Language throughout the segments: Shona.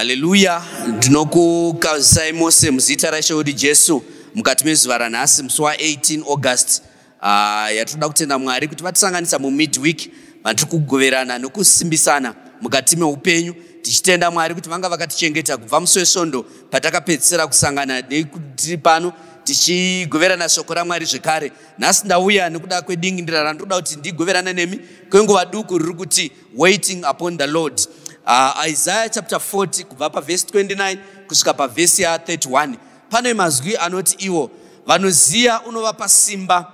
haleluya ndinokukazisai mose muzita raishe kuti jesu mukati mezuva ranhasi musi wa18 august uh, ah, yatoda kutenda mwari kuti vatisanganisa mumidweek vatiri kugoverana nokusimbisana mukati meupenyu tichitenda mwari kuti vanga vakatichengeta kubva musi wesvondo patakapedzisira kusangana nekutiri pano tichigoverana shoko ramwari zvekare nhasi ndauya nekuda kwedingindira randoda kuti ndigoverana nemi kwenguva duku riri kuti waiting upon the lord Ah, isaya chapter 40 kubva pavhesi 29 kusvika pavhesi ya31 pane mazwi anoti iwo vanoziya unovapa simba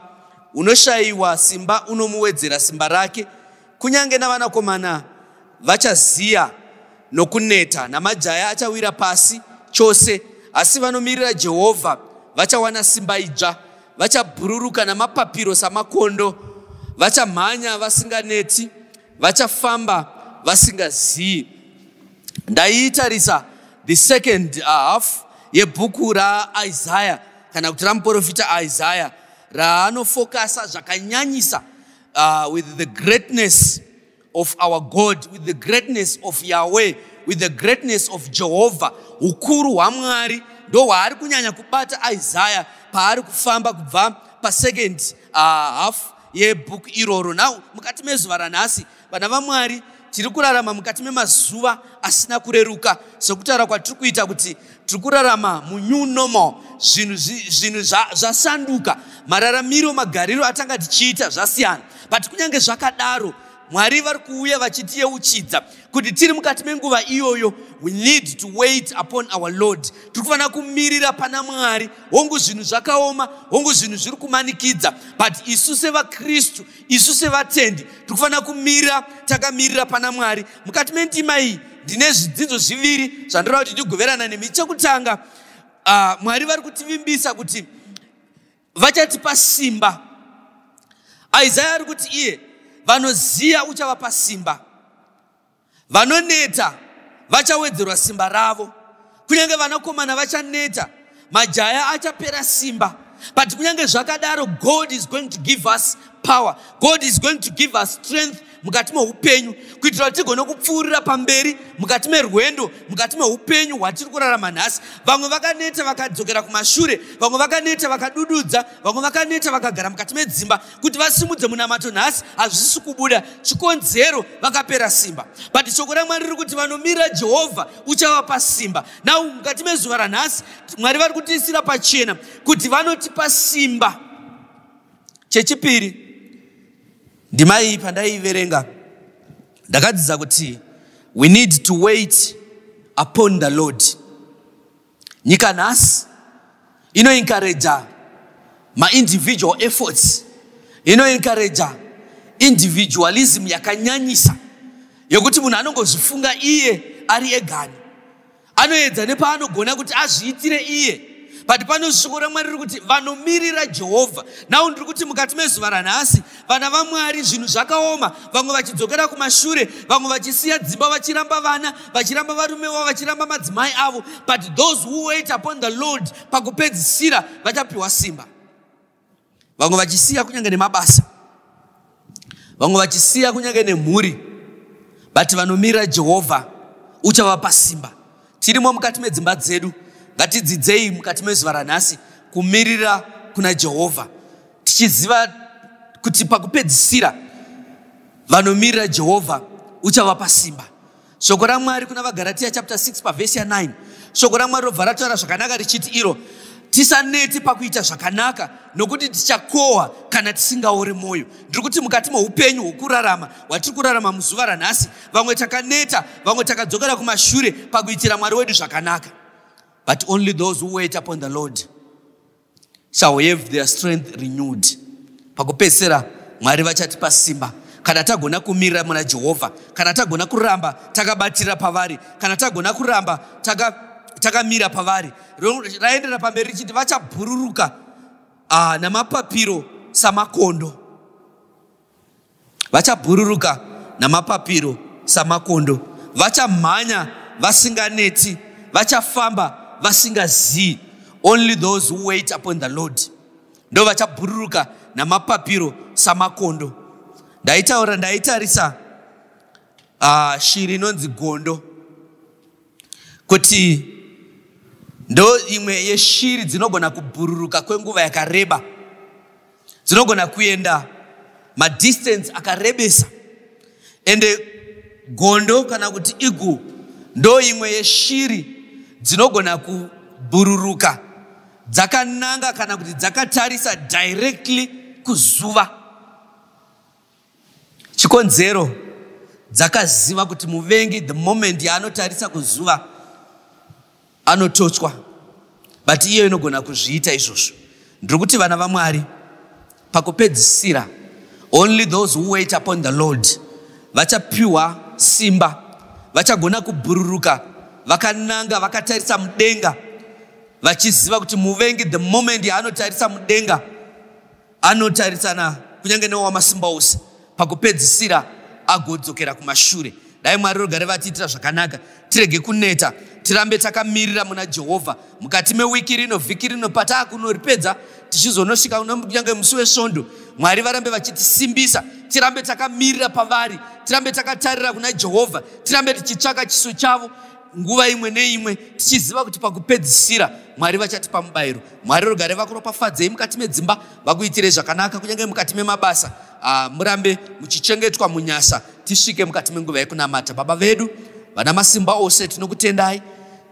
unoshayiwa simba unomuwedzera simba rake kunyange navanakomana vachaziya nokuneta namajaya achawira pasi chose asi vanomirira jehovha vachawana simba idzva vachabhururuka namapapiro samakondo vachamhanya vasinganeti vachafamba vasingazivi ndaiitarisa the second half yebhuku raisaya kana kuti ramuprofita isaya raanofokasa zvakanyanyisa uh, with the greatness of our god with the greatness of yahweh with the greatness of jehovha ukuru hwamwari ndohwaari kunyanya kubata isaya paari kufamba kubva pasecond uh, half yebhuku iroro now mukati mezuva ranhasi vana vamwari tiri kurarama mukati memazuva asina kureruka sekutaura kwatiri kuita kuti tiri kurarama munew normal zvinhu zvasanduka mararamiro magariro atanga tichiita zvasiyana but kunyange zvakadaro mwari vari kuuya vachitiyeuchidza kuti tiri mukati menguva iyoyo we need to wait upon our lord tiri kufanira kumirira pana mwari hongu zvinhu zvakaoma hongu zvinhu zviri kumanikidza but isu sevakristu isu sevatendi tiri kufanira kumirira takamirira pana mwari mukati mendima iyi ndine zvidzidzo zviviri zvandoroa kuti ndigoverana nemi chekutanga uh, ah, mwari vari kutivimbisa kuti vachatipa simba isaya ari kuti iye vanoziya uchavapa simba vanoneta vachawedzerwa simba ravo kunyange vanakomana vachaneta majaya achapera simba but kunyange zvakadaro god is going to give us power god is going to give us strength mukati meupenyu kuitira kuti tigone kupfuurira pamberi mukati merwendo mukati meupenyu hwatiri kurarama nhasi vamwe vakaneta vakadzokera kumashure vamwe vakaneta vakadududza vamwe vakaneta vakagara mukati medzimba kuti vasimudze munamato nhasi hazvisi kubuda chikonzero vakapera simba but shoko ramwari riri kuti vanomirira jehovha uchavapa simba naw mukati mezuva ranhasi mwari vari kutiisira pachena kuti vanotipa simba chechipiri ndima iyi pandaiiverenga ndakadzidza kuti we need to wait upon the lord nyika nhasi inoencoraja maindividual efforts inoencoraja individualism yakanyanyisa yokuti munhu anongozvifunga iye ari egani anoedza nepaanogona kuti azviitire iye but pane shoko ramwari riri kuti vanomirira jehovha nau ndiri kuti mukati mezuva ranhasi vana vamwari zvinhu zvakaoma vamwe vachidzokera kumashure vamwe vachisiya dzimba vachiramba vana vachiramba varume wavo vachiramba madzimai avo but those who wait upon the lord pakupedzisira vachapiwa simba vamwe vachisiya kunyange nemabasa vamwe vachisiya kunyange nemhuri but vanomirira jehovha uchavapa simba tirimo mukati medzimba dzedu ngatidzidzei mukati mezuva ranhasi kumirira kuna jehovha tichiziva kuti pakupedzisira vanomirira jehovha uchavapa simba shoko ramwari kuna vagaratiya chapta 6 pavhesi ya9 shoko ramwari robva ratora zvakanaka richiti iro tisaneti pakuita zvakanaka nokuti tichakohwa kana tisingaori mwoyo ndiri kuti mukati moupenyu hwokurarama hwatiri kurarama muzuva ranhasi vamwe takaneta vamwe takadzokera kumashure pakuitira mwari wedu zvakanaka but only those who wait upon the lord shall have their strength renewed pakupedzisira mwari vachatipa simba kana tagona kumirira muna jehovha kana tagona kuramba takabatirira pavari kana tagona kuramba takamira taka pavari raenderera pamberi richiti vachabhururuka ah, namapapiro samakondo vachabhururuka namapapiro samakondo vachamhanya vasinganeti vachafamba vasingazivi only those who wait upon the lord ndo vachabhururuka namapapiro samakondo ndaitaura ndaitarisa uh, shiri inonzi gondo kuti ndo imwe yeshiri dzinogona kubhururuka kwenguva yakareba dzinogona kuenda madistance akarebesa ende gondo kana kuti igu ndo imwe yeshiri dzinogona kubhururuka dzakananga kana kuti dzakatarisa directly kuzuva chikonzero dzakaziva kuti muvengi the moment yaanotarisa kuzuva anototswa but iye inogona kuzviita izvozvo ndiri kuti vana vamwari pakupedzisira only those who wait upon the lord vachapiwa simba vachagona kubhururuka vakananga vakatarisa mudenga vachiziva kuti muvengi the moment yaanotarisa mudenga anotarisana kunyange newamasimba ose pakupedzisira agodzokera kumashure dai mwari rogare vatiitira zvakanaka tirege kuneta tirambe takamirira muna jehovha mukati mewiki rino vhiki rino pataa kunoripedza tichizonosvika kunyange musi wesvondo mwari varambe vachitisimbisa tirambe takamirira pavari tirambe takatarira kuna jehovha tirambe tichitsvaka chiso chavo nguva imwe neimwe tichiziva kuti pakupedzisira mwari vachatipa mubayiro mwari rugare vakuropafadzei mukati medzimba vakuitirei zvakanaka kunyange mukati memabasa uh, murambe muchichengetwa munyasa tisvike mukati menguva yekunamata baba vedu vana masimba ose tinokutendai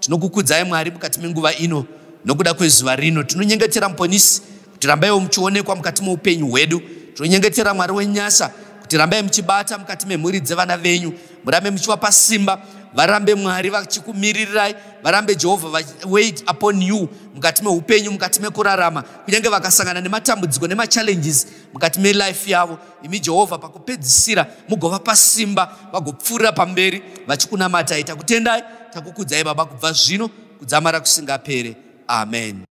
tinokukudzai mwari mukati menguva ino nokuda kwezuva rino tinonyengetera muponisi kuti rambaiwo muchionekwa mukati meupenyu hwedu tinonyengetera mwari wenyasa kuti rambai muchibata mukati memhuri dzevana venyu murambe muchivapa simba varambe mwari vachikumiririrai varambe jehovha wait upon you mukati meupenyu mukati mekurarama kunyange vakasangana nematambudziko nemachallenges mukati melife yavo imi jehovha pakupedzisira mugova pasimba vagopfuurira pamberi vachikunamatai takutendai takukudzai baba kubva zvino kudzamara kusingapere amen